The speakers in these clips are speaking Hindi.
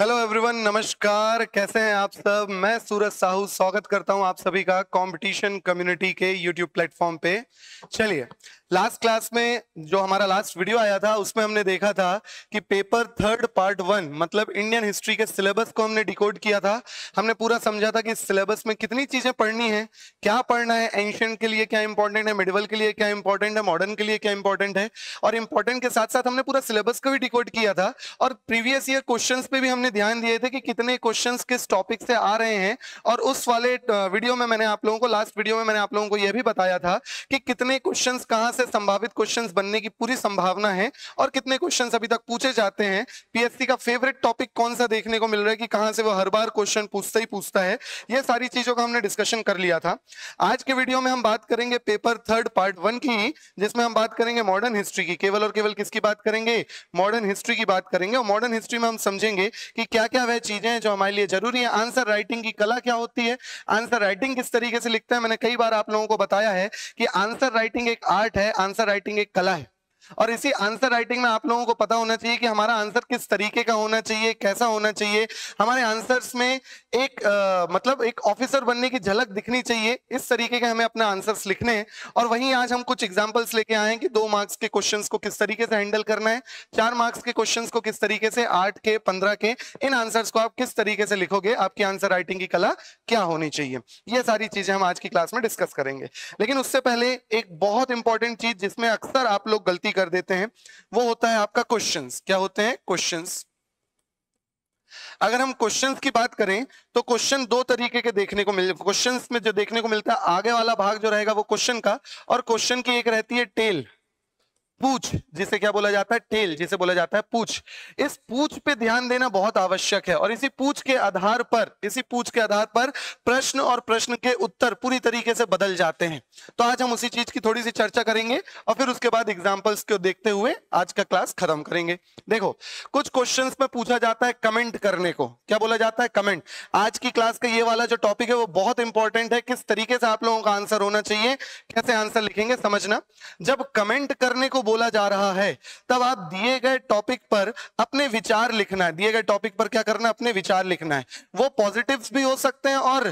हेलो एवरीवन नमस्कार कैसे हैं आप सब मैं सूरज साहू स्वागत करता हूं आप सभी का कंपटीशन कम्युनिटी के यूट्यूब प्लेटफॉर्म पे चलिए लास्ट क्लास में जो हमारा लास्ट वीडियो आया था उसमें हमने देखा था कि पेपर थर्ड पार्ट वन मतलब इंडियन हिस्ट्री के सिलेबस को हमने डिकोड किया था हमने पूरा समझा था कि सिलेबस में कितनी चीजें पढ़नी है क्या पढ़ना है एंशियंट के लिए क्या इंपॉर्टेंट है मिडिवल के लिए क्या इंपॉर्टेंट है मॉडर्न के लिए क्या इंपॉर्टेंट है और इंपॉर्टेंट के साथ साथ हमने पूरा सिलेबस को भी डिकोड किया था और प्रीवियस ईयर क्वेश्चन पे भी हमने ध्यान दिए थे कि कितने क्वेश्चन किस टॉपिक से आ रहे हैं और उस वाले वीडियो में मैंने आप लोगों को लास्ट वीडियो में मैंने आप लोगों को यह भी बताया था कि कितने क्वेश्चन कहाँ से संभावित क्वेश्चंस बनने की पूरी संभावना है और कितने क्वेश्चंस अभी तक पूछे जाते हैं पीएससी का फेवरेट टॉपिक कौन सा देखने को मिल रहा है कि कहां से वो हर बार क्वेश्चन पूछता ही पूछता है ये सारी चीजों का हमने डिस्कशन कर लिया था आज के वीडियो में हम बात करेंगे पेपर थर्ड पार्ट वन की जिसमें हम बात करेंगे मॉडर्न हिस्ट्री की केवल और केवल किसकी बात करेंगे मॉडर्न हिस्ट्री की बात करेंगे और मॉडर्न हिस्ट्री में हम समझेंगे कि क्या क्या वह चीजें हैं जो हमारे लिए जरूरी है आंसर राइटिंग की कला क्या होती है आंसर राइटिंग किस तरीके से लिखते हैं मैंने कई बार आप लोगों को बताया है कि आंसर राइटिंग एक आर्ट है है आंसर राइटिंग एक कला है और इसी आंसर राइटिंग में आप लोगों को पता होना चाहिए कि हमारा आंसर किस तरीके का होना चाहिए कैसा होना चाहिए हमारे आंसर्स में एक आ, मतलब एक ऑफिसर बनने की झलक दिखनी चाहिए इस तरीके के हमें अपने आंसर्स लिखने हैं और वहीं आज हम कुछ एग्जाम्पल्स लेके आए हैं कि दो मार्क्स के क्वेश्चन को किस तरीके से हैंडल करना है चार मार्क्स के क्वेश्चन को किस तरीके से आठ के पंद्रह के इन आंसर्स को आप किस तरीके से लिखोगे आपकी आंसर राइटिंग की कला क्या होनी चाहिए ये सारी चीजें हम आज की क्लास में डिस्कस करेंगे लेकिन उससे पहले एक बहुत इंपॉर्टेंट चीज जिसमें अक्सर आप लोग गलती कर देते हैं वो होता है आपका क्वेश्चन क्या होते हैं क्वेश्चन अगर हम क्वेश्चंस की बात करें तो क्वेश्चन दो तरीके के देखने को मिल क्वेश्चंस में जो देखने को मिलता है आगे वाला भाग जो रहेगा वो क्वेश्चन का और क्वेश्चन की एक रहती है टेल पूछ जिसे क्या बोला जाता है टेल जिसे बोला जाता है पूछ इस पूछ पे ध्यान देना बहुत आवश्यक है और इसी पूछ के आधार पर इसी पूछ के आधार पर प्रश्न और प्रश्न के उत्तर पूरी तरीके से बदल जाते हैं तो आज हम उसी चीज की थोड़ी सी चर्चा करेंगे और फिर उसके बाद एग्जाम्पल्स को देखते हुए आज का क्लास खत्म करेंगे देखो कुछ क्वेश्चन में पूछा जाता है कमेंट करने को क्या बोला जाता है कमेंट आज की क्लास का ये वाला जो टॉपिक है वो बहुत इंपॉर्टेंट है किस तरीके से आप लोगों का आंसर होना चाहिए कैसे आंसर लिखेंगे समझना जब कमेंट करने को बोला जा रहा है तब आप दिए गए टॉपिक पर अपने विचार लिखना है दिए गए टॉपिक पर क्या करना है अपने विचार लिखना है वो पॉजिटिव भी हो सकते हैं और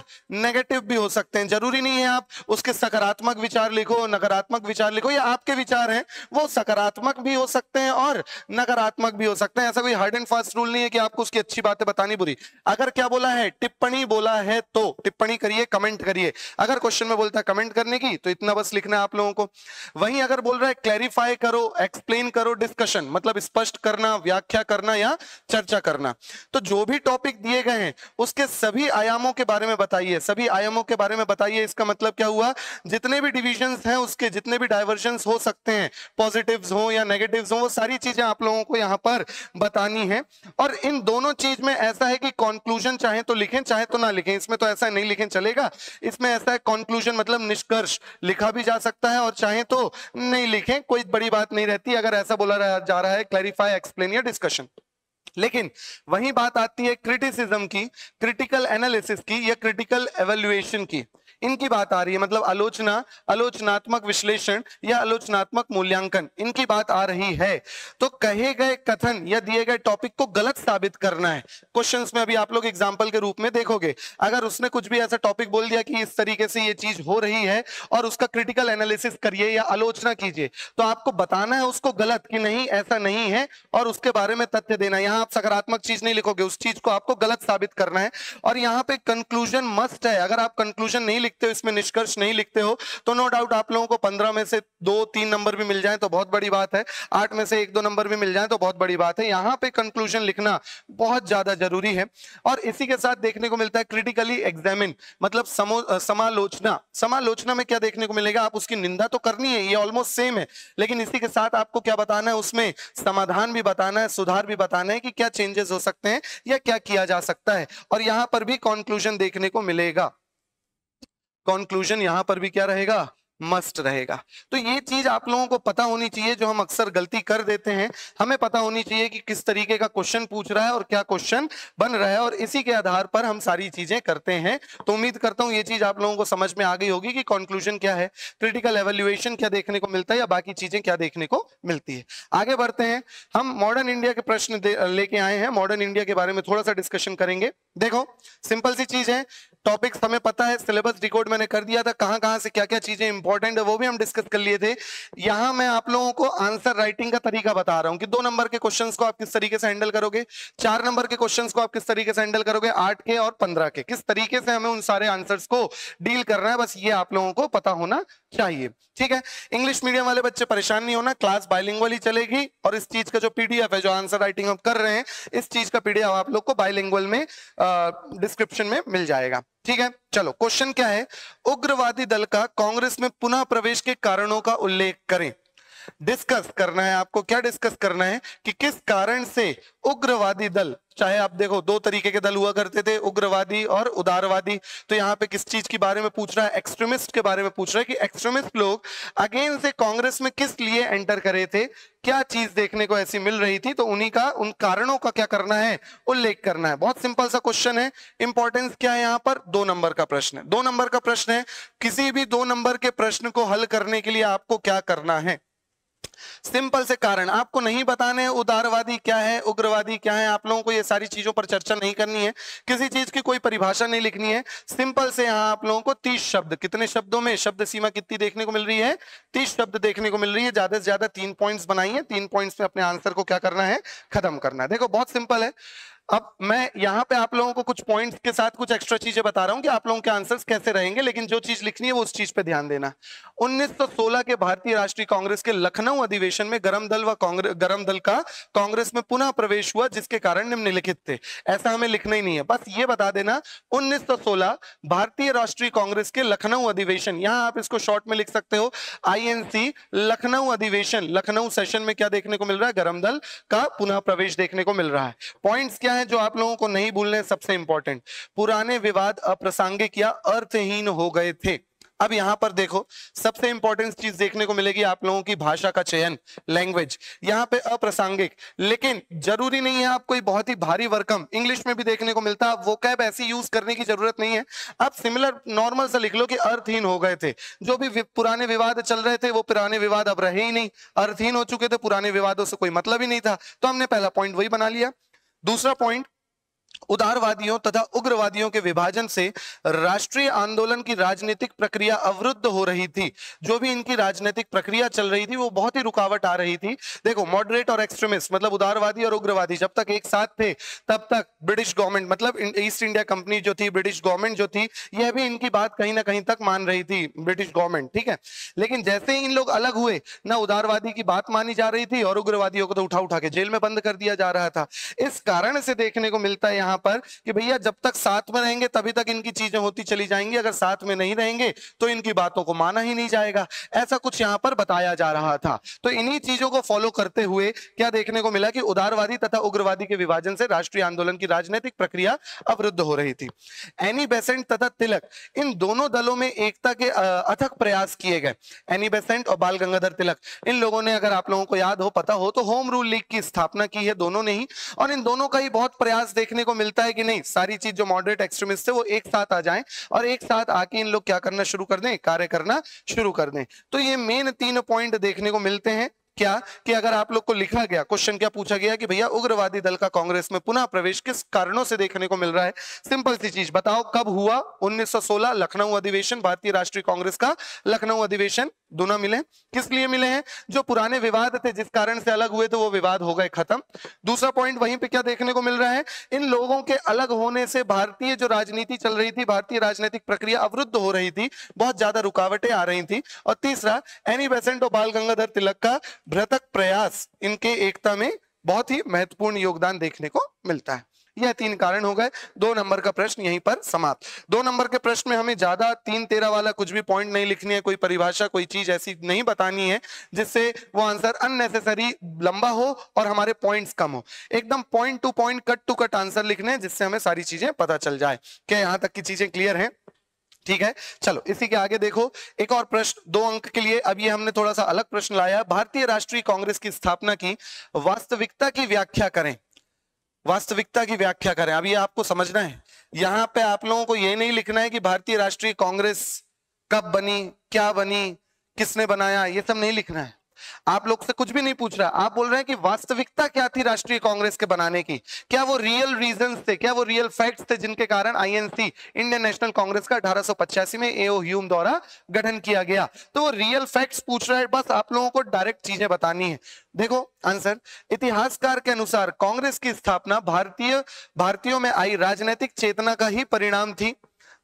नेगेटिव भी हो सकते हैं जरूरी नहीं है आप उसके सकारात्मक विचार लिखो नकारात्मक विचार लिखो या आपके विचार हैं वो सकारात्मक भी हो सकते हैं और नकारात्मक भी हो सकते हैं ऐसा कोई हार्ड एंड फास्ट रूल नहीं है कि आपको उसकी अच्छी बातें बतानी बुरी अगर क्या बोला है टिप्पणी बोला है तो टिप्पणी करिए कमेंट करिए अगर क्वेश्चन में बोलता है कमेंट करने की तो इतना बस लिखना है आप लोगों को वहीं अगर बोल रहा है क्लैरिफाई करो एक्सप्लेन करो डिस्कशन मतलब स्पष्ट करना व्याख्या करना या चर्चा करना तो जो भी टॉपिक दिए गए हैं उसके सभी आयामों के बारे में बताइए सभी आयामों के बारे में बताइए इसका मतलब क्या हुआ जितने भी डिविजन हैं उसके जितने भी डायवर्जन हो सकते हैं पॉजिटिव हो या नेगेटिव हो वो सारी चीजें आप लोगों को यहाँ पर बतानी है और इन दोनों चीज में ऐसा है कि कॉन्क्लूजन चाहे तो लिखें चाहे तो ना लिखें इसमें तो ऐसा नहीं लिखें चलेगा इसमें ऐसा है कॉन्क्लूजन मतलब निष्कर्ष लिखा भी जा सकता है और चाहे तो नहीं लिखें कोई बड़ी बात बात नहीं रहती अगर ऐसा बोला जा रहा है क्लैरिफाई एक्सप्लेन या डिस्कशन लेकिन वही बात आती है क्रिटिसिज्म की क्रिटिकल एनालिसिस की या क्रिटिकल एवेल्युएशन की इनकी बात आ रही है मतलब आलोचना आलोचनात्मक विश्लेषण या आलोचनात्मक मूल्यांकन इनकी बात आ रही है तो कहे गए कथन या दिए गए टॉपिक को गलत साबित करना है क्वेश्चन में अभी आप लोग एग्जाम्पल के रूप में देखोगे अगर उसने कुछ भी ऐसा टॉपिक बोल दिया कि इस तरीके से ये चीज हो रही है और उसका क्रिटिकल एनालिसिस करिए या आलोचना कीजिए तो आपको बताना है उसको गलत कि नहीं ऐसा नहीं है और उसके बारे में तथ्य देना यहाँ बहुत सकारात्मक चीज नहीं लिखोगे उस चीज को आपको गलत साबित करना है और यहाँ पे कंक्लूजन मस्ट है अगर आप कंक्लूजन नहीं लिखते हो इसमें निष्कर्ष नहीं लिखते हो तो नो डाउट आप लोगों को पंद्रह में से दो तीन नंबर भी मिल जाए तो बहुत बड़ी बात है आठ में से एक दो नंबर भी मिल जाए तो बहुत बड़ी बात है यहाँ पे कंक्लूजन लिखना बहुत ज्यादा जरूरी है और इसी के साथ देखने को मिलता है क्रिटिकली एग्जामिन मतलब समालोचना समालोचना में क्या देखने को मिलेगा आप उसकी निंदा तो करनी है ये ऑलमोस्ट सेम है लेकिन इसी के साथ आपको क्या बताना है उसमें समाधान भी बताना है सुधार भी बताना है कि क्या चेंजेस हो सकते हैं या क्या किया जा सकता है और यहां पर भी कॉन्क्लूजन देखने को मिलेगा कॉन्क्लूजन यहां पर भी क्या रहेगा मस्ट रहेगा तो ये चीज आप लोगों को पता होनी चाहिए जो हम अक्सर गलती कर देते हैं हमें पता होनी चाहिए कि किस तरीके का क्वेश्चन पूछ रहा है और क्या क्वेश्चन बन रहा है और इसी के आधार पर हम सारी चीजें करते हैं तो उम्मीद करता हूं ये चीज आप लोगों को समझ में आ गई होगी कि कॉन्क्लूजन क्या है क्रिटिकल एवेल्युएशन क्या देखने को मिलता है या बाकी चीजें क्या देखने को मिलती है आगे बढ़ते हैं हम मॉडर्न इंडिया के प्रश्न लेके आए हैं मॉडर्न इंडिया के बारे में थोड़ा सा डिस्कशन करेंगे देखो सिंपल सी चीज है टॉपिक्स हमें पता है सिलेबस रिकॉर्ड मैंने कर दिया था कहां कहां से क्या क्या चीजें इंपॉर्टेंट है वो भी हम डिस्कस कर लिए थे यहां मैं आप लोगों को आंसर राइटिंग का तरीका बता रहा हूँ कि दो नंबर के क्वेश्चन को आप किस तरीके से हैंडल करोगे चार नंबर के क्वेश्चन को आप किस तरीके से हैंडल करोगे आठ के और पंद्रह के किस तरीके से हमें उन सारे आंसर को डील करना है बस ये आप लोगों को पता होना चाहिए ठीक है इंग्लिश मीडियम वाले बच्चे परेशान नहीं होना क्लास बाइलिंगुअल ही चलेगी और इस चीज का जो पीडीएफ है जो आंसर राइटिंग हम कर रहे हैं इस चीज का पीडीएफ आप लोग को बाइलिंगुअल में डिस्क्रिप्शन में मिल जाएगा ठीक है चलो क्वेश्चन क्या है उग्रवादी दल का कांग्रेस में पुनः प्रवेश के कारणों का उल्लेख करें डिस्कस करना है आपको क्या डिस्कस करना है कि किस कारण से उग्रवादी दल चाहे आप देखो दो तरीके के दल हुआ करते थे उग्रवादी और उदारवादी तो यहाँ पे किस चीज के बारे में पूछ रहा है एक्सट्रीमिस्ट के बारे में पूछ रहा है कि एक्सट्रीमिस्ट लोग अगेन से कांग्रेस में किस लिए एंटर करे थे क्या चीज देखने को ऐसी मिल रही थी तो उन्हीं का उन कारणों का क्या करना है उल्लेख करना है बहुत सिंपल सा क्वेश्चन है इंपॉर्टेंस क्या है यहाँ पर दो नंबर का प्रश्न है दो नंबर का प्रश्न है किसी भी दो नंबर के प्रश्न को हल करने के लिए आपको क्या करना है सिंपल से कारण आपको नहीं बताने उदारवादी क्या है उग्रवादी क्या है आप लोगों को ये सारी चीजों पर चर्चा नहीं करनी है किसी चीज की कोई परिभाषा नहीं लिखनी है सिंपल से यहां आप लोगों को तीस शब्द कितने शब्दों में शब्द सीमा कितनी देखने को मिल रही है तीस शब्द देखने को मिल रही है ज्यादा से ज्यादा तीन पॉइंट्स बनाइए तीन पॉइंट्स में अपने आंसर को क्या करना है खत्म करना है देखो बहुत सिंपल है अब मैं यहाँ पे आप लोगों को कुछ पॉइंट्स के साथ कुछ एक्स्ट्रा चीजें बता रहा हूँ कि आप लोगों के आंसर्स कैसे रहेंगे लेकिन जो चीज लिखनी है वो उस चीज पे ध्यान देना 1916 के भारतीय राष्ट्रीय कांग्रेस के लखनऊ अधिवेशन में गरम दल व गरम दल का कांग्रेस में पुनः प्रवेश हुआ जिसके कारण निम्नलिखित थे ऐसा हमें लिखना ही नहीं है बस ये बता देना उन्नीस भारतीय राष्ट्रीय कांग्रेस के लखनऊ अधिवेशन यहाँ आप इसको शॉर्ट में लिख सकते हो आई लखनऊ अधिवेशन लखनऊ सेशन में क्या देखने को मिल रहा है गरम दल का पुनः प्रवेश देखने को मिल रहा है पॉइंट क्या है जो आप लोगों को नहीं भूलने सबसे इंपॉर्टेंट पुराने विवाद अप्रासंगिक या अर्थहीन हो गए थे अब यहां पर देखो सबसे इंपॉर्टेंट चीज देखने को मिलेगी आप लोगों की भाषा का चयन लैंग्वेज यहाँ पे अप्रासंगिक लेकिन जरूरी नहीं है आप कोई बहुत ही भारी वर्कम इंग्लिश में भी देखने को मिलता है वो कैब ऐसी यूज करने की जरूरत नहीं है आप सिमिलर नॉर्मल से लिख लो कि अर्थहीन हो गए थे जो भी पुराने विवाद चल रहे थे वो पुराने विवाद अब रहे ही नहीं अर्थहीन हो चुके थे पुराने विवादों से कोई मतलब ही नहीं था तो हमने पहला पॉइंट वही बना लिया दूसरा पॉइंट उदारवादियों तथा उग्रवादियों के विभाजन से राष्ट्रीय आंदोलन की राजनीतिक प्रक्रिया अवरुद्ध हो रही थी जो भी इनकी राजनीतिक प्रक्रिया चल रही थी वो बहुत ही रुकावट आ रही थी देखो मॉडरेट और एक्सट्रीमिस्ट मतलब उदारवादी और उग्रवादी जब तक एक साथ थे तब तक ब्रिटिश गवर्नमेंट मतलब ईस्ट इंडिया कंपनी जो थी ब्रिटिश गवर्नमेंट जो थी यह भी इनकी बात कहीं ना कहीं तक मान रही थी ब्रिटिश गवर्नमेंट ठीक है लेकिन जैसे ही इन लोग अलग हुए ना उदारवादी की बात मानी जा रही थी और उग्रवादियों को तो उठा उठा के जेल में बंद कर दिया जा रहा था इस कारण से देखने को मिलता है यहाँ पर कि भैया जब तक साथ में रहेंगे तभी तक इनकी चीजें होती चली जाएंगी अगर साथ में नहीं रहेंगे तो इनकी बातों को माना ही नहीं जाएगा ऐसा कुछ यहाँ पर बताया जा रहा था तो इन्हीं चीजों को फॉलो करते हुए क्या देखने को मिला कि उदारवादी तथा उग्रवादी के विभाजन से राष्ट्रीय आंदोलन की राजनीतिक प्रक्रिया अवरुद्ध हो रही थी एनी बेसेंट तथा तिलक इन दोनों दलों में एकता के अथक प्रयास किए गए एनी बेसेंट और बाल गंगाधर तिलक इन लोगों ने अगर आप लोगों को याद हो पता हो तो होम रूल लीग की स्थापना की है दोनों ने ही और इन दोनों का ही बहुत प्रयास देखने को मिलता है कि नहीं सारी चीज जो मॉडरेट एक्सट्रीमिस्ट है वो एक साथ आ जाए और एक साथ आके इन लोग क्या करना शुरू कर दें कार्य करना शुरू कर दें तो ये मेन तीन पॉइंट देखने को मिलते हैं क्या कि अगर आप लोग को लिखा गया क्वेश्चन क्या पूछा गया कि भैया उग्रवादी दल का कांग्रेस में पुनः प्रवेश किस कारणों से देखने को मिल रहा है सिंपल सी चीज बताओ कब हुआ 1916 लखनऊ अधिवेशन भारतीय राष्ट्रीय कांग्रेस का लखनऊ अधिवेशन दोनों मिले किस लिए मिले हैं जो पुराने विवाद थे जिस कारण से अलग हुए थे तो वो विवाद हो गए खत्म दूसरा पॉइंट वहीं पे क्या देखने को मिल रहा है इन लोगों के अलग होने से भारतीय जो राजनीति चल रही थी भारतीय राजनीतिक प्रक्रिया अवरुद्ध हो रही थी बहुत ज्यादा रुकावटें आ रही थी और तीसरा एनी बेसेंट और बाल गंगाधर तिलक का भ्रतक प्रयास इनके एकता में बहुत ही महत्वपूर्ण योगदान देखने को मिलता है यह तीन कारण हो गए दो नंबर का प्रश्न यहीं पर समाप्त दो नंबर के प्रश्न में हमें ज्यादा तीन तेरह वाला कुछ भी पॉइंट नहीं लिखनी है कोई परिभाषा कोई चीज ऐसी नहीं बतानी है जिससे वो आंसर अननेसेसरी लंबा हो और हमारे पॉइंट्स कम हो एकदम point to point cut to cut answer लिखने जिससे हमें सारी चीजें पता चल जाए क्या यहां तक की चीजें क्लियर है ठीक है चलो इसी के आगे देखो एक और प्रश्न दो अंक के लिए अब ये हमने थोड़ा सा अलग प्रश्न लाया भारतीय राष्ट्रीय कांग्रेस की स्थापना की वास्तविकता की व्याख्या करें वास्तविकता की व्याख्या करें अब ये आपको समझना है यहाँ पे आप लोगों को ये नहीं लिखना है कि भारतीय राष्ट्रीय कांग्रेस कब बनी क्या बनी किसने बनाया ये सब नहीं लिखना है आप लोग से कुछ भी नहीं पूछ रहा आप बोल रहे हैं कि वास्तविकता क्या थी राष्ट्रीय कांग्रेस के बनाने की क्या वो रियल रीजन थे क्या वो रियल फैक्ट्स थे जिनके कारण आईएनसी इंडियन नेशनल कांग्रेस का अठारह में एओ ह्यूम द्वारा गठन किया गया तो वो रियल फैक्ट्स पूछ रहा है बस आप लोगों को डायरेक्ट चीजें बतानी है देखो आंसर इतिहासकार के अनुसार कांग्रेस की स्थापना भारतीय भारतीयों में आई राजनीतिक चेतना का ही परिणाम थी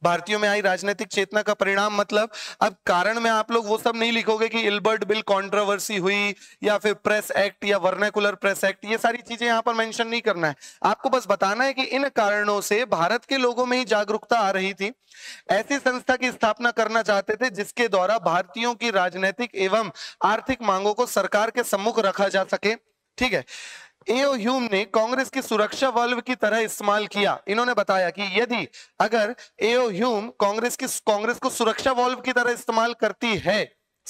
भारतीयों में आई राजनीतिक चेतना का परिणाम मतलब अब कारण में आप लोग वो सब नहीं लिखोगे कि इल्बर्ट बिल कंट्रोवर्सी हुई या फिर प्रेस एक्ट या वर्नेकुलर प्रेस एक्ट ये सारी चीजें यहाँ पर मेंशन नहीं करना है आपको बस बताना है कि इन कारणों से भारत के लोगों में ही जागरूकता आ रही थी ऐसी संस्था की स्थापना करना चाहते थे जिसके द्वारा भारतीयों की राजनीतिक एवं आर्थिक मांगों को सरकार के सम्मुख रखा जा सके ठीक है एओ ह्यूम ने कांग्रेस की सुरक्षा वल्व की तरह इस्तेमाल किया इन्होंने बताया कि यदि अगर एओ ह्यूम कांग्रेस की कांग्रेस को सुरक्षा वॉल्व की तरह इस्तेमाल करती है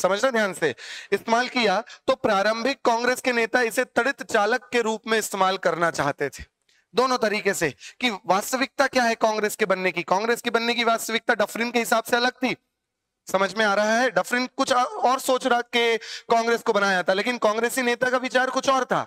समझना ध्यान से इस्तेमाल किया तो प्रारंभिक कांग्रेस के नेता इसे तड़ित चालक के रूप में इस्तेमाल करना चाहते थे दोनों तरीके से कि वास्तविकता क्या है कांग्रेस के बनने की कांग्रेस के बनने की वास्तविकता डफरिन के हिसाब से अलग थी समझ में आ रहा है डफरिन कुछ और सोच रहा कि कांग्रेस को बनाया था लेकिन कांग्रेसी नेता का विचार कुछ और था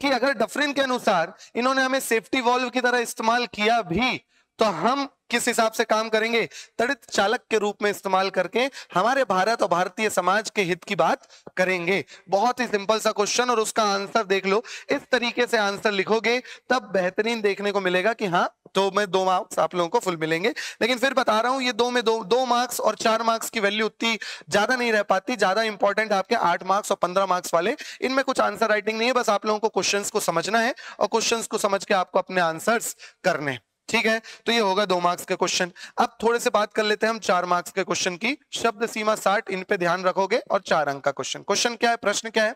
कि अगर डफरिन के अनुसार इन्होंने हमें सेफ्टी वॉल्व की तरह इस्तेमाल किया भी तो हम किस हिसाब से काम करेंगे तड़ित चालक के रूप में इस्तेमाल करके हमारे भारत और भारतीय समाज के हित की बात करेंगे बहुत ही सिंपल सा क्वेश्चन और उसका आंसर देख लो इस तरीके से आंसर लिखोगे तब बेहतरीन देखने को मिलेगा कि हाँ दो में दो मार्क्स आप लोगों को फुल मिलेंगे लेकिन फिर बता रहा हूं ये दो में दो दो मार्क्स और चार मार्क्स की वैल्यू उतनी ज्यादा नहीं रह पाती ज्यादा इंपॉर्टेंट आपके आठ मार्क्स और पंद्रह मार्क्स वाले इनमें कुछ आंसर राइटिंग नहीं है बस आप लोगों को क्वेश्चन को समझना है और क्वेश्चन को समझ के आपको अपने आंसर करने ठीक है तो ये होगा दो मार्क्स के क्वेश्चन अब थोड़े से बात कर लेते हैं हम चार मार्क्स के क्वेश्चन की शब्द सीमा साठ इन पे ध्यान रखोगे और चार अंक का क्वेश्चन क्वेश्चन क्या है प्रश्न क्या है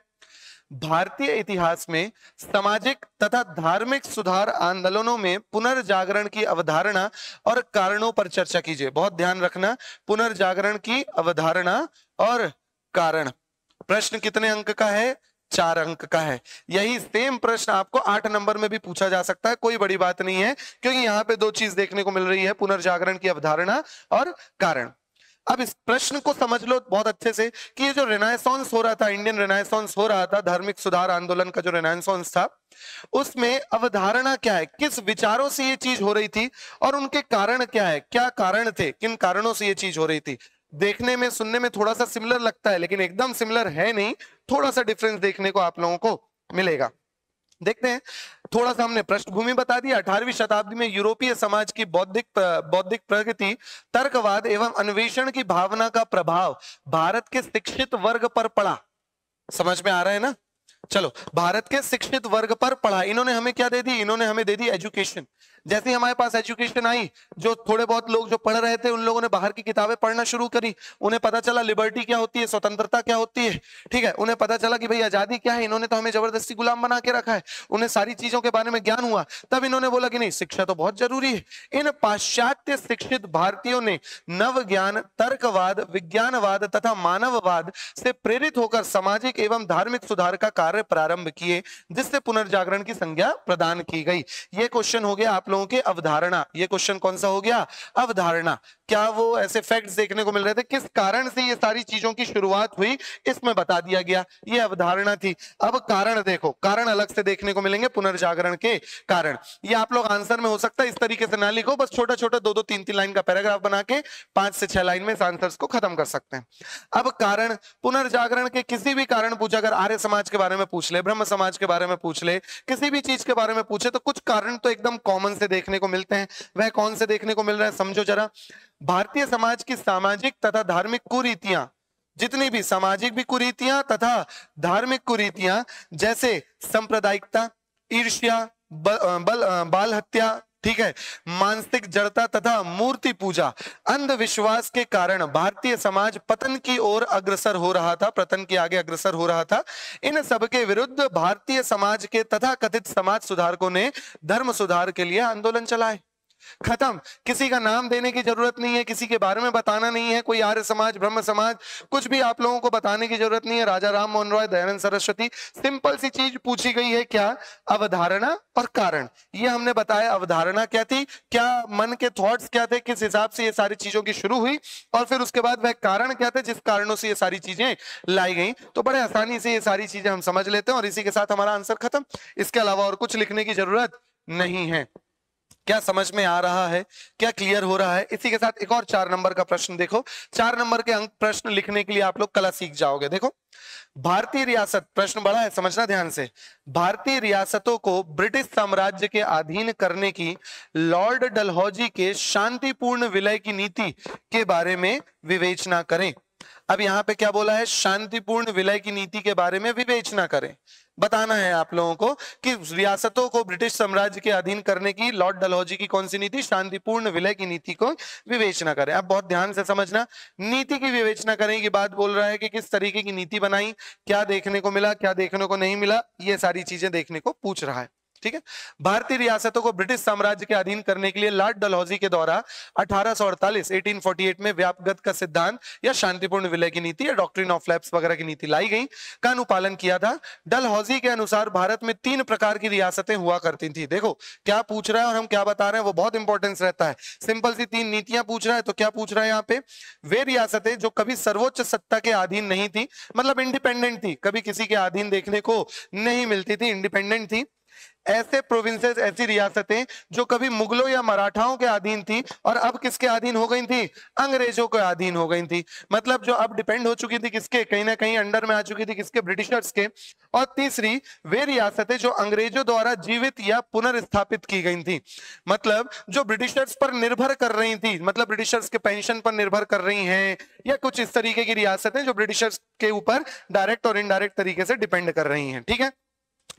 भारतीय इतिहास में सामाजिक तथा धार्मिक सुधार आंदोलनों में पुनर्जागरण की अवधारणा और कारणों पर चर्चा कीजिए बहुत ध्यान रखना पुनर्जागरण की अवधारणा और कारण प्रश्न कितने अंक का है चार अंक का है यही सेम प्रश्न आपको आठ नंबर में भी पूछा जा सकता है कोई बड़ी बात नहीं है क्योंकि यहाँ पे दो चीज देखने को मिल रही है पुनर्जागरण की अवधारणा और कारण अब इस प्रश्न को समझ लो बहुत अच्छे से कि ये जो रेनाइसॉन्स हो रहा था इंडियन रेनाइसॉन्स हो रहा था धार्मिक सुधार आंदोलन का जो रेनाइसॉन्स था उसमें अवधारणा क्या है किस विचारों से ये चीज हो रही थी और उनके कारण क्या है क्या कारण थे किन कारणों से ये चीज हो रही थी देखने में सुनने में थोड़ा सा सिमिलर लगता है लेकिन एकदम सिमिलर है नहीं थोड़ा सा डिफरेंस देखने को आप लोगों को मिलेगा देखते हैं थोड़ा सा हमने पृष्ठभूमि बता दी अठारहवीं शताब्दी में यूरोपीय समाज की बौद्धिक बौद्धिक प्रगति तर्कवाद एवं अन्वेषण की भावना का प्रभाव भारत के शिक्षित वर्ग पर पड़ा समझ में आ रहा है ना चलो भारत के शिक्षित वर्ग पर पढ़ा इन्होंने हमें क्या दे दी इन्होंने हमें दे दी एजुकेशन जैसे हमारे पास एजुकेशन आई जो थोड़े बहुत लोग जो पढ़ रहे थे उन लोगों ने बाहर की किताबें पढ़ना शुरू करी उन्हें पता चला लिबर्टी क्या होती है स्वतंत्रता क्या होती है ठीक है उन्हें पता चला कि भाई आजादी क्या है इन्होंने तो हमें जबरदस्ती गुलाम बना के रखा है उन्हें सारी चीजों के बारे में ज्ञान हुआ तब इन्होंने बोला कि नहीं शिक्षा तो बहुत जरूरी है इन पाश्चात्य शिक्षित भारतीयों ने नव ज्ञान तर्कवाद विज्ञानवाद तथा मानववाद से प्रेरित होकर सामाजिक एवं धार्मिक सुधार का कार्य प्रारंभ किए जिससे पुनर्जागरण की संज्ञा प्रदान की गई ये क्वेश्चन हो गया आप लोग लोगों की अवधारणा ये क्वेश्चन कौन सा हो गया अवधारणा क्या वो ऐसे फैक्ट्स देखने को मिल रहे थे किस कारण से ये सारी चीजों की शुरुआत हुई इसमें बता दिया गया ये अवधारणा थी अब कारण देखो कारण अलग से देखने को मिलेंगे पुनर्जागरण के कारण ये आप लोग आंसर में हो सकता है इस तरीके से ना लिखो बस छोटा छोटा दो दो तीन तीन लाइन का पैराग्राफ बना के पांच से छह लाइन में इस आंसर को खत्म कर सकते हैं अब कारण पुनर्जागरण के किसी भी कारण पूछा अगर आर्य समाज के बारे में पूछ ले ब्रह्म समाज के बारे में पूछ ले किसी भी चीज के बारे में पूछे तो कुछ कारण तो एकदम कॉमन से से देखने को मिलते हैं वह कौन से देखने को मिल रहा है समझो जरा भारतीय समाज की सामाजिक तथा धार्मिक कुरीतियां जितनी भी सामाजिक भी कुरीतियां तथा धार्मिक कुरीतियां जैसे सांप्रदायिकता ईर्ष्या बल, बल, बाल हत्या ठीक है मानसिक जड़ता तथा मूर्ति पूजा अंधविश्वास के कारण भारतीय समाज पतन की ओर अग्रसर हो रहा था पतन के आगे अग्रसर हो रहा था इन सबके विरुद्ध भारतीय समाज के तथा कथित समाज सुधारकों ने धर्म सुधार के लिए आंदोलन चलाए खत्म किसी का नाम देने की जरूरत नहीं है किसी के बारे में बताना नहीं है कोई आर्य समाज ब्रह्म समाज कुछ भी आप लोगों को बताने की जरूरत नहीं है राजा राम मोहन रॉय दयानंद सरस्वती सिंपल सी चीज पूछी गई है क्या अवधारणा और कारण ये हमने बताया अवधारणा क्या थी क्या मन के थॉट्स क्या थे किस हिसाब से ये सारी चीजों की शुरू हुई और फिर उसके बाद वह कारण क्या थे जिस कारणों से ये सारी चीजें लाई गई तो बड़े आसानी से ये सारी चीजें हम समझ लेते हैं और इसी के साथ हमारा आंसर खत्म इसके अलावा और कुछ लिखने की जरूरत नहीं है क्या समझ में आ रहा है क्या क्लियर हो रहा है इसी के साथ एक और चार नंबर का प्रश्न देखो चार नंबर के अंक प्रश्न लिखने के लिए आप लोग कला सीख जाओगे देखो भारतीय रियासत प्रश्न बड़ा है समझना ध्यान से भारतीय रियासतों को ब्रिटिश साम्राज्य के अधीन करने की लॉर्ड डलहौजी के शांतिपूर्ण विलय की नीति के बारे में विवेचना करें अब यहाँ पे क्या बोला है शांतिपूर्ण विलय की नीति के बारे में विवेचना करें बताना है आप लोगों को कि रियासतों को ब्रिटिश साम्राज्य के अधीन करने की लॉर्ड डलहौजी की कौन सी नीति शांतिपूर्ण विलय की नीति को विवेचना करें आप बहुत ध्यान से समझना नीति की विवेचना करें की बात बोल रहा है कि किस तरीके की नीति बनाई क्या देखने को मिला क्या देखने को नहीं मिला ये सारी चीजें देखने को पूछ रहा है ठीक है भारतीय रियासतों को ब्रिटिश साम्राज्य के अधीन करने के लिए लॉर्ड डलहौजी के द्वारा 1848 1848 में व्यापगत का सिद्धांत या शांतिपूर्ण विलय की नीति या डॉक्ट्रिन ऑफ लैप्स वगैरह की नीति लाई गई का अनुपालन किया था डलहौजी के अनुसार भारत में तीन प्रकार की रियासतें हुआ करती थी देखो क्या पूछ रहा है और हम क्या बता रहे हैं वो बहुत इंपॉर्टेंस रहता है सिंपल सी तीन नीतियां पूछ रहा है तो क्या पूछ रहा है यहाँ पे वे रियासतें जो कभी सर्वोच्च सत्ता के अधीन नहीं थी मतलब इंडिपेंडेंट थी कभी किसी के अधीन देखने को नहीं मिलती थी इंडिपेंडेंट थी ऐसे प्रोविंसेस ऐसी रियासतें जो कभी मुगलों या मराठाओं के अधीन थी और अब किसके अधीन हो गई थी अंग्रेजों के अधीन हो गई थी मतलब जो अब डिपेंड हो चुकी थी किसके कहीं ना कहीं अंडर में आ चुकी थी किसके ब्रिटिशर्स के और तीसरी वे रियासतें जो अंग्रेजों द्वारा जीवित या पुनर्स्थापित की गई थी मतलब जो ब्रिटिशर्स पर निर्भर कर रही थी मतलब ब्रिटिशर्स के पेंशन पर निर्भर कर रही है या कुछ इस तरीके की रियासतें जो ब्रिटिशर्स के ऊपर डायरेक्ट और इनडायरेक्ट तरीके से डिपेंड कर रही है ठीक है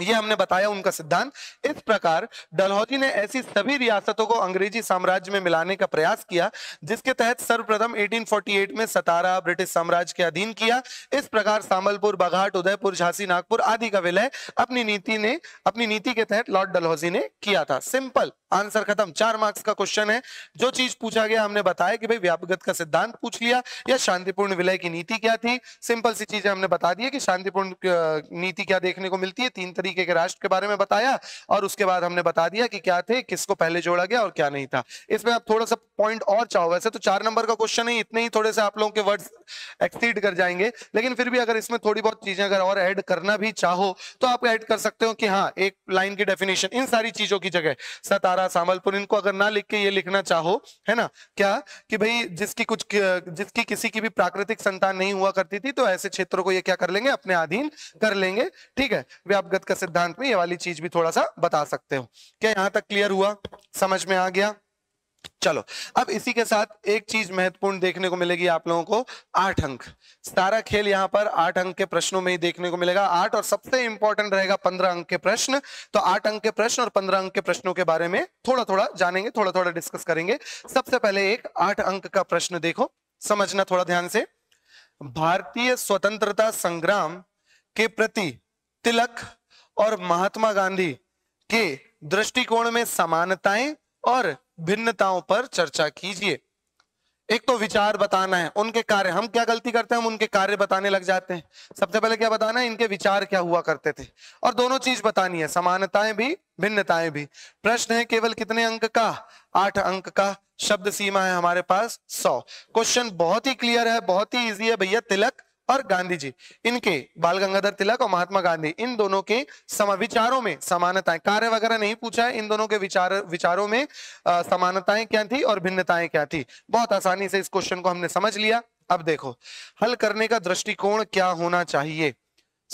ये हमने बताया उनका सिद्धांत इस प्रकार डलहौजी ने ऐसी सभी रियासतों को अंग्रेजी साम्राज्य में मिलाने का प्रयास किया जिसके तहत सर्वप्रथम 1848 में सतारा ब्रिटिश साम्राज्य के अधीन किया इस प्रकार सांबलपुर बघाट उदयपुर झांसी नागपुर आदि का विलय अपनी नीति ने अपनी नीति के तहत लॉर्ड डलहौजी ने किया था सिंपल आंसर खत्म चार मार्क्स का क्वेश्चन है जो चीज पूछा गया हमने बताया कि भाई व्यापगत का सिद्धांत पूछ लिया या शांतिपूर्ण विलय की नीति क्या थी सिंपल सी चीजें हमने बता दी कि शांतिपूर्ण नीति क्या देखने को मिलती है तीन तरीके के राष्ट्र के बारे में बताया और उसके बाद हमने बता दिया कि क्या थे किसको पहले जोड़ा गया और क्या नहीं था इसमें आप थोड़ा सा पॉइंट और चाहो वैसे तो चार नंबर का क्वेश्चन है इतने ही थोड़े से आप लोगों के वर्ड एक्सीड कर जाएंगे लेकिन फिर भी अगर इसमें थोड़ी बहुत चीजें अगर और एड करना भी चाहो तो आप एड कर सकते हो कि हाँ एक लाइन की डेफिनेशन इन सारी चीजों की जगह सतारा सामलपुर इनको अगर ना लिख के ये लिखना चाहो है ना क्या कि भाई जिसकी कुछ जिसकी किसी की भी प्राकृतिक संतान नहीं हुआ करती थी तो ऐसे क्षेत्रों को ये क्या कर लेंगे अपने अधीन कर लेंगे ठीक है व्यापगत कर का सिद्धांत में ये वाली चीज भी थोड़ा सा बता सकते हो क्या यहां तक क्लियर हुआ समझ में आ गया चलो अब इसी के साथ एक चीज महत्वपूर्ण देखने को मिलेगी आप लोगों को आठ अंक सारा खेल यहां पर आठ अंक के प्रश्नों में ही देखने को मिलेगा आठ और सबसे इंपॉर्टेंट रहेगा पंद्रह अंक के प्रश्न तो आठ अंक के प्रश्न और पंद्रह अंक के प्रश्नों के बारे में थोड़ा थोड़ा जानेंगे थोड़ा थोड़ा डिस्कस करेंगे सबसे पहले एक आठ अंक का प्रश्न देखो समझना थोड़ा ध्यान से भारतीय स्वतंत्रता संग्राम के प्रति तिलक और महात्मा गांधी के दृष्टिकोण में समानताएं और भिन्नताओं पर चर्चा कीजिए एक तो विचार बताना है उनके कार्य हम क्या गलती करते हैं हम उनके कार्य बताने लग जाते हैं सबसे पहले क्या बताना है इनके विचार क्या हुआ करते थे और दोनों चीज बतानी है समानताएं भी भिन्नताएं भी प्रश्न है केवल कितने अंक का आठ अंक का शब्द सीमा है हमारे पास सौ क्वेश्चन बहुत ही क्लियर है बहुत ही इजी है भैया तिलक और गांधी जी इनके बाल गंगाधर तिलक और महात्मा गांधी इन दोनों के समा विचारों में समानताएं कार्य वगैरह नहीं पूछा है इन दोनों के विचार विचारों में समानताएं क्या थी और भिन्नताएं क्या थी बहुत आसानी से इस क्वेश्चन को हमने समझ लिया अब देखो हल करने का दृष्टिकोण क्या होना चाहिए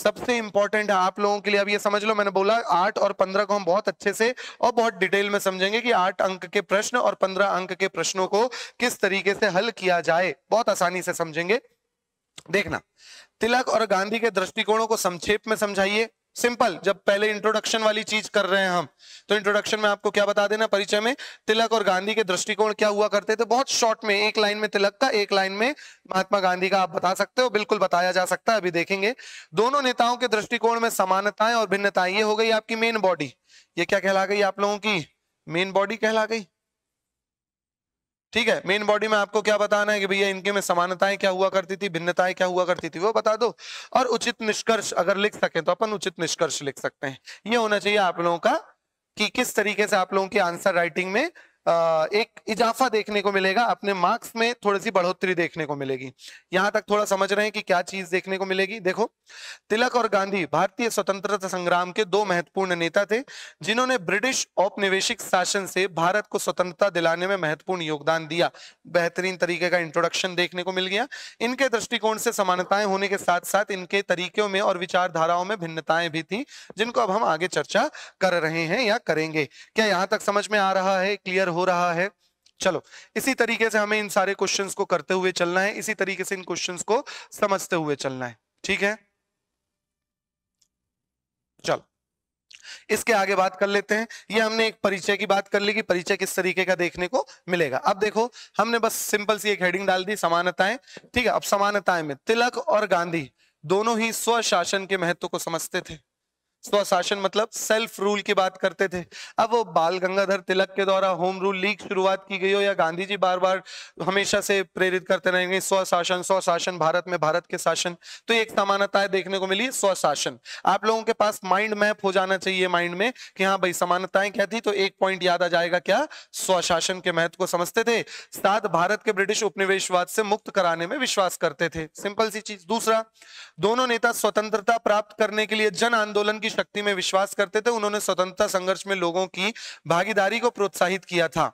सबसे इंपॉर्टेंट है आप लोगों के लिए अब ये समझ लो मैंने बोला आठ और पंद्रह को हम बहुत अच्छे से और बहुत डिटेल में समझेंगे कि आठ अंक के प्रश्न और पंद्रह अंक के प्रश्नों को किस तरीके से हल किया जाए बहुत आसानी से समझेंगे देखना तिलक और गांधी के दृष्टिकोणों को संक्षेप में समझाइए सिंपल जब पहले इंट्रोडक्शन वाली चीज कर रहे हैं हम तो इंट्रोडक्शन में आपको क्या बता देना परिचय में तिलक और गांधी के दृष्टिकोण क्या हुआ करते थे बहुत शॉर्ट में एक लाइन में तिलक का एक लाइन में महात्मा गांधी का आप बता सकते हो बिल्कुल बताया जा सकता है अभी देखेंगे दोनों नेताओं के दृष्टिकोण में समानताएं और भिन्नताएं ये हो गई आपकी मेन बॉडी ये क्या कहला गई आप लोगों की मेन बॉडी कहला गई ठीक है मेन बॉडी में आपको क्या बताना है कि भैया इनके में समानताएं क्या हुआ करती थी भिन्नताएं क्या हुआ करती थी वो बता दो और उचित निष्कर्ष अगर लिख सके तो अपन उचित निष्कर्ष लिख सकते हैं ये होना चाहिए आप लोगों का कि किस तरीके से आप लोगों की आंसर राइटिंग में एक इजाफा देखने को मिलेगा अपने मार्क्स में थोड़ी सी बढ़ोतरी देखने को मिलेगी यहां तक थोड़ा समझ रहे हैं कि क्या चीज देखने को मिलेगी देखो तिलक और गांधी भारतीय स्वतंत्रता संग्राम के दो महत्वपूर्ण नेता थे जिन्होंने ब्रिटिश औपनिवेशिक शासन से भारत को स्वतंत्रता दिलाने में महत्वपूर्ण योगदान दिया बेहतरीन तरीके का इंट्रोडक्शन देखने को मिल गया इनके दृष्टिकोण से समानताएं होने के साथ साथ इनके तरीकों में और विचारधाराओं में भिन्नताएं भी थी जिनको अब हम आगे चर्चा कर रहे हैं या करेंगे क्या यहां तक समझ में आ रहा है क्लियर हो रहा है चलो इसी तरीके से हमें इन सारे क्वेश्चन को करते हुए चलना है इसी तरीके से इन क्वेश्चन को समझते हुए चलना है ठीक है चलो इसके आगे बात कर लेते हैं ये हमने एक परिचय की बात कर ली कि परिचय किस तरीके का देखने को मिलेगा अब देखो हमने बस सिंपल सी एक हेडिंग डाल दी समानताएं ठीक है अब समानताएं में तिलक और गांधी दोनों ही स्वशासन के महत्व को समझते थे स्वशासन मतलब सेल्फ रूल की बात करते थे अब वो बाल गंगाधर तिलक के द्वारा होम रूल लीग शुरुआत की गई हो या गांधी जी बार बार हमेशा से प्रेरित करते रहेंगे स्वशासन स्वशासन भारत में भारत के शासन तो एक समानताएं देखने को मिली स्वशासन आप लोगों के पास माइंड मैप हो जाना चाहिए माइंड में कि हाँ भाई समानताएं क्या थी तो एक पॉइंट याद आ जाएगा क्या स्वशासन के महत्व को समझते थे साथ भारत के ब्रिटिश उपनिवेशवाद से मुक्त कराने में विश्वास करते थे सिंपल सी चीज दूसरा दोनों नेता स्वतंत्रता प्राप्त करने के लिए जन आंदोलन की शक्ति में विश्वास करते थे उन्होंने स्वतंत्रता संघर्ष में लोगों की भागीदारी को प्रोत्साहित किया था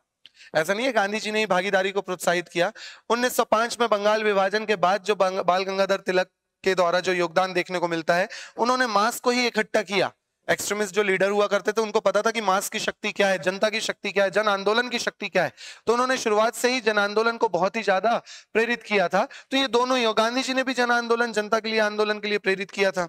ऐसा नहीं है गांधी जी ने ही भागीदारी को प्रोत्साहित किया 1905 में बंगाल विभाजन के बाद जो बाल गंगाधर तिलक के द्वारा जो योगदान देखने को मिलता है उन्होंने मास को ही इकट्ठा किया एक्सट्रीमिस्ट जो लीडर हुआ करते थे उनको पता था कि मास की शक्ति क्या है जनता की शक्ति क्या है जन आंदोलन की शक्ति क्या है तो उन्होंने शुरुआत से ही जन आंदोलन को बहुत ही ज्यादा प्रेरित किया था तो ये दोनों ही गांधी जी ने भी जन आंदोलन जनता के लिए आंदोलन के लिए प्रेरित किया था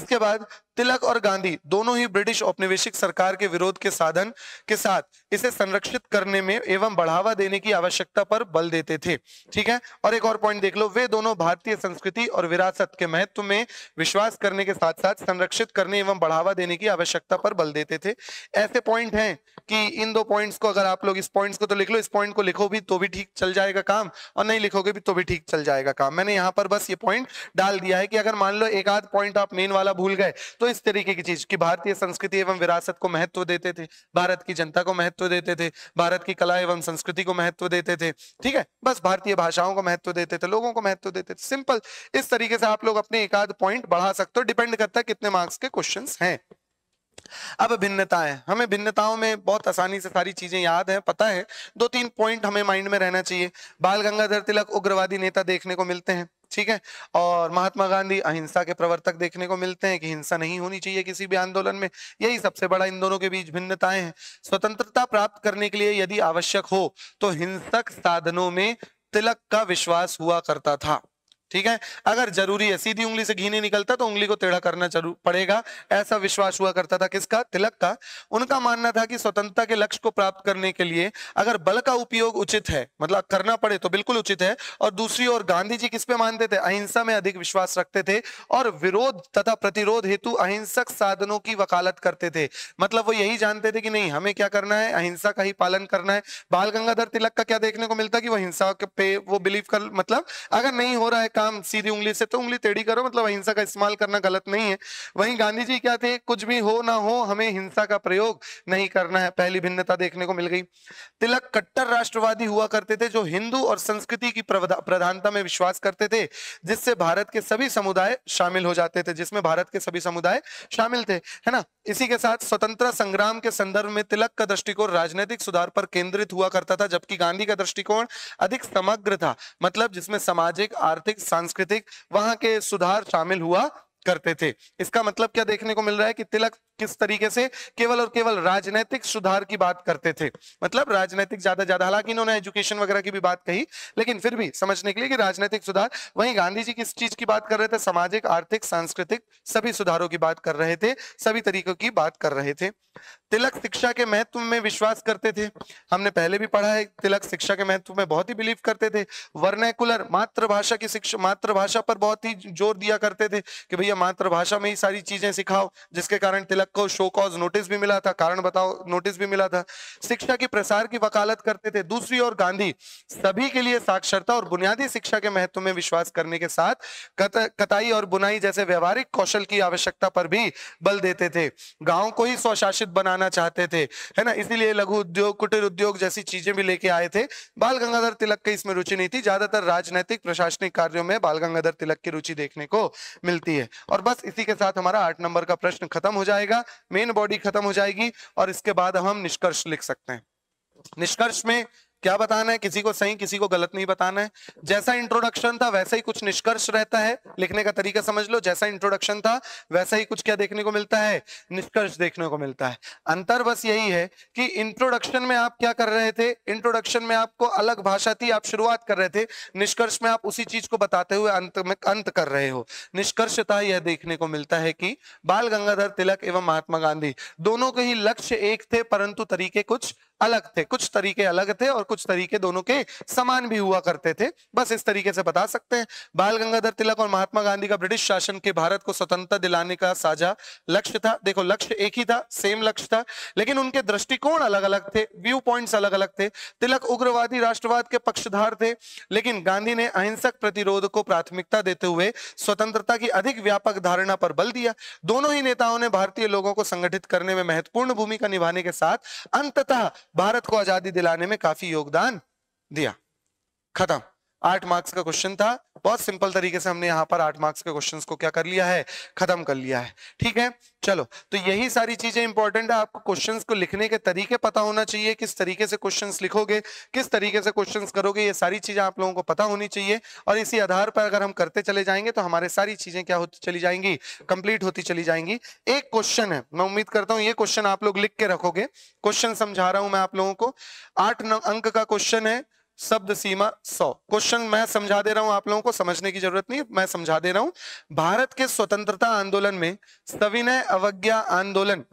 इसके बाद तिलक और गांधी दोनों ही ब्रिटिश औपनिवेशिक सरकार के विरोध के साधन के साथ इसे संरक्षित करने में एवं बढ़ावा देने की आवश्यकता पर बल देते थे ठीक है और एक और पॉइंट देख लो वे दोनों भारतीय संस्कृति और विरासत के महत्व में विश्वास करने के साथ साथ संरक्षित करने एवं बढ़ावा देने की आवश्यकता पर बल देते थे ऐसे पॉइंट हैं कि इन दो पॉइंट्स को अगर आप लोग इस पॉइंट्स को तो लिख लो इस पॉइंट को लिखो भी तो भी ठीक चल जाएगा काम और नहीं लिखोगे भी तो भी ठीक चल जाएगा काम मैंने यहाँ पर बस ये पॉइंट डाल दिया है कि अगर मान लो एक आध पॉइंट आप मेन वाला भूल गए तो तो इस तरीके की चीज की भारतीय संस्कृति एवं विरासत को महत्व देते थे भारत की जनता को महत्व देते थे भारत की कला एवं संस्कृति को महत्व देते थे ठीक है बस भारतीय भाषाओं को महत्व देते थे लोगों को महत्व देते थे सिंपल इस तरीके से आप लोग अपने एक आध पॉइंट बढ़ा सकते हो डिपेंड करता है कितने मार्क्स के क्वेश्चन है अब भिन्नताएं हमें भिन्नताओं में बहुत आसानी से सारी चीजें याद है पता है दो तीन पॉइंट हमें माइंड में रहना चाहिए बाल गंगाधर तिलक उग्रवादी नेता देखने को मिलते हैं ठीक है और महात्मा गांधी अहिंसा के प्रवर्तक देखने को मिलते हैं कि हिंसा नहीं होनी चाहिए किसी भी आंदोलन में यही सबसे बड़ा इन दोनों के बीच भिन्नताएं हैं स्वतंत्रता प्राप्त करने के लिए यदि आवश्यक हो तो हिंसक साधनों में तिलक का विश्वास हुआ करता था ठीक है अगर जरूरी है सीधी उंगली से घी नहीं निकलता तो उंगली को टेढ़ा करना पड़ेगा ऐसा विश्वास हुआ करता था किसका तिलक का उनका मानना था कि स्वतंत्रता के लक्ष्य को प्राप्त करने के लिए अगर बल का उपयोग उचित है मतलब करना पड़े तो बिल्कुल उचित है और दूसरी ओर गांधी जी किस पे मानते थे अहिंसा में अधिक विश्वास रखते थे और विरोध तथा प्रतिरोध हेतु अहिंसक साधनों की वकालत करते थे मतलब वो यही जानते थे कि नहीं हमें क्या करना है अहिंसा का ही पालन करना है बाल गंगाधर तिलक का क्या देखने को मिलता कि वो हिंसा पे वो बिलीव कर मतलब अगर नहीं हो रहा है काम सीधी उंगली से तो उंगली टेढ़ी करो मतलब अहिंसा का इस्तेमाल करना गलत नहीं है वहीं गांधी जी क्या थे कुछ भी हो ना हो हमें हिंसा का प्रयोग नहीं करना है पहली भिन्नता देखने को मिल गई तिलक कट्टर राष्ट्रवादी हुआ करते थे जो हिंदू और संस्कृति की प्रधानता में विश्वास करते थे जिससे भारत के सभी समुदाय शामिल हो जाते थे जिसमें भारत के सभी समुदाय शामिल थे है ना इसी के साथ स्वतंत्र संग्राम के संदर्भ में तिलक का दृष्टिकोण राजनीतिक सुधार पर केंद्रित हुआ करता था जबकि गांधी का दृष्टिकोण अधिक समग्र था मतलब जिसमें सामाजिक आर्थिक सांस्कृतिक वहां के सुधार शामिल हुआ करते थे इसका मतलब क्या देखने को मिल रहा है कि तिलक किस तरीके से केवल और केवल राजनीतिक सुधार की बात करते थे मतलब राजनीतिक ज्यादा ज्यादा हालांकि इन्होंने एजुकेशन वगैरह की भी बात कही लेकिन फिर भी समझने के लिए कि राजनीतिक सुधार वहीं गांधी जी किस चीज की बात कर रहे थे सामाजिक आर्थिक सांस्कृतिक सभी सुधारों की बात कर रहे थे सभी तरीकों की बात कर रहे थे तिलक शिक्षा के महत्व में विश्वास करते थे हमने पहले भी पढ़ा है तिलक शिक्षा के महत्व में बहुत ही बिलीव करते थे वर्नैकुलर मातृभाषा की शिक्षा मातृभाषा पर बहुत ही जोर दिया करते थे कि भैया मातृभाषा में ही सारी चीजें सिखाओ जिसके कारण तिलक तिलक को शो कॉज नोटिस भी मिला था कारण बताओ नोटिस भी मिला था शिक्षा की प्रसार की वकालत करते थे दूसरी ओर गांधी सभी के लिए साक्षरता और बुनियादी शिक्षा के महत्व में विश्वास करने के साथ कत, कताई और बुनाई जैसे व्यवहारिक कौशल की आवश्यकता पर भी बल देते थे गाँव को ही स्वशासित बनाना चाहते थे है ना इसीलिए लघु उद्योग कुटीर उद्योग जैसी चीजें भी लेके आए थे बाल गंगाधर तिलक की इसमें रुचि नहीं थी ज्यादातर राजनीतिक प्रशासनिक कार्यों में बाल गंगाधर तिलक की रुचि देखने को मिलती है और बस इसी के साथ हमारा आठ नंबर का प्रश्न खत्म हो जाएगा जाएगा मेन बॉडी खत्म हो जाएगी और इसके बाद हम निष्कर्ष लिख सकते हैं निष्कर्ष में क्या बताना है किसी को सही किसी को गलत नहीं बताना है जैसा इंट्रोडक्शन था वैसा ही कुछ निष्कर्ष रहता है लिखने का तरीका समझ लो जैसा इंट्रोडक्शन था वैसा ही कुछ क्या देखने को मिलता है निष्कर्ष देखने को मिलता है अंतर बस यही है कि इंट्रोडक्शन में आप क्या कर रहे थे इंट्रोडक्शन में आपको अलग भाषा थी आप शुरुआत कर रहे थे निष्कर्ष में आप उसी चीज को बताते हुए अंत में अंत कर रहे हो निष्कर्षता यह देखने को मिलता है कि बाल गंगाधर तिलक एवं महात्मा गांधी दोनों के ही लक्ष्य एक थे परंतु तरीके कुछ अलग थे कुछ तरीके अलग थे और कुछ तरीके दोनों के समान भी हुआ करते थे बस इस तरीके से बता सकते हैं बाल गंगाधर तिलक और महात्मा गांधी का ब्रिटिश शासन के भारत को स्वतंत्रता दिलाने का साझा लक्ष्य था देखो लक्ष्य एक ही था सेम लक्ष्य था लेकिन उनके दृष्टिकोण अलग अलग थे व्यू पॉइंट अलग अलग थे तिलक उग्रवादी राष्ट्रवाद के पक्षधार थे लेकिन गांधी ने अहिंसक प्रतिरोध को प्राथमिकता देते हुए स्वतंत्रता की अधिक व्यापक धारणा पर बल दिया दोनों ही नेताओं ने भारतीय लोगों को संगठित करने में महत्वपूर्ण भूमिका निभाने के साथ अंततः भारत को आजादी दिलाने में काफी योगदान दिया खत्म आठ मार्क्स का क्वेश्चन था बहुत सिंपल तरीके से हमने यहाँ पर आठ मार्क्स के क्वेश्चन को क्या कर लिया है खत्म कर लिया है ठीक है चलो तो यही सारी चीजें इंपॉर्टेंट है आपको क्वेश्चन को लिखने के तरीके पता होना चाहिए किस तरीके से क्वेश्चन लिखोगे किस तरीके से क्वेश्चन करोगे ये सारी चीजें आप लोगों को पता होनी चाहिए और इसी आधार पर अगर हम करते चले जाएंगे तो हमारे सारी चीजें क्या होती चली जाएंगी कंप्लीट होती चली जाएंगी एक क्वेश्चन है मैं उम्मीद करता हूँ ये क्वेश्चन आप लोग लिख के रखोगे क्वेश्चन समझा रहा हूं मैं आप लोगों को आठ अंक का क्वेश्चन है शब्द सीमा सौ क्वेश्चन मैं समझा दे रहा हूं आप लोगों को समझने की जरूरत नहीं मैं समझा दे रहा हूं भारत के स्वतंत्रता आंदोलन में सविनय अवज्ञा आंदोलन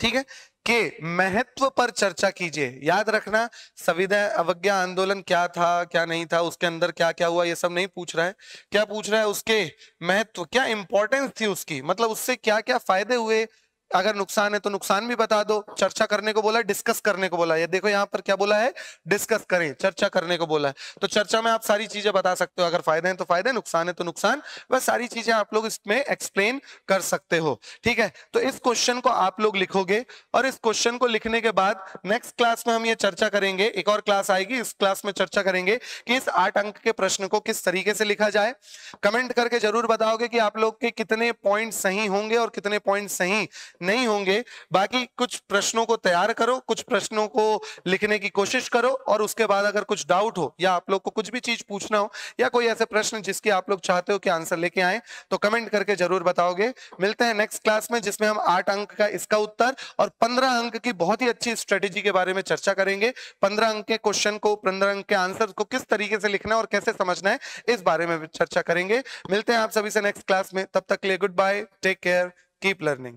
ठीक है के महत्व पर चर्चा कीजिए याद रखना सविनय अवज्ञा आंदोलन क्या था क्या नहीं था उसके अंदर क्या क्या हुआ ये सब नहीं पूछ रहा है क्या पूछ रहा है उसके महत्व क्या इंपॉर्टेंस थी उसकी मतलब उससे क्या क्या फायदे हुए अगर नुकसान है तो नुकसान भी बता दो चर्चा करने को बोला डिस्कस करने को बोला ये देखो यहाँ पर क्या बोला है डिस्कस करें चर्चा करने को बोला है तो चर्चा में आप सारी चीजें बता सकते हो अगर फायदे हैं तो फायदे नुकसान है तो नुकसान वह सारी चीजें आप लोग इसमें एक्सप्लेन कर सकते हो ठीक है तो इस क्वेश्चन को आप लोग लिखोगे और इस क्वेश्चन को लिखने के बाद नेक्स्ट क्लास में हम ये चर्चा करेंगे एक और क्लास आएगी इस क्लास में चर्चा करेंगे कि इस आठ अंक के प्रश्न को किस तरीके से लिखा जाए कमेंट करके जरूर बताओगे कि आप लोग के कितने पॉइंट सही होंगे और कितने पॉइंट सही नहीं होंगे बाकी कुछ प्रश्नों को तैयार करो कुछ प्रश्नों को लिखने की कोशिश करो और उसके बाद अगर कुछ डाउट हो या आप लोग को कुछ भी चीज पूछना हो या कोई ऐसे प्रश्न जिसके आप लोग चाहते हो कि आंसर लेके आए तो कमेंट करके जरूर बताओगे मिलते हैं नेक्स्ट क्लास में जिसमें हम आठ अंक का इसका उत्तर और पंद्रह अंक की बहुत ही अच्छी स्ट्रेटेजी के बारे में चर्चा करेंगे पंद्रह अंक के क्वेश्चन को पंद्रह अंक के आंसर को किस तरीके से लिखना है और कैसे समझना है इस बारे में चर्चा करेंगे मिलते हैं आप सभी से नेक्स्ट क्लास में तब तक के लिए goodbye take care keep learning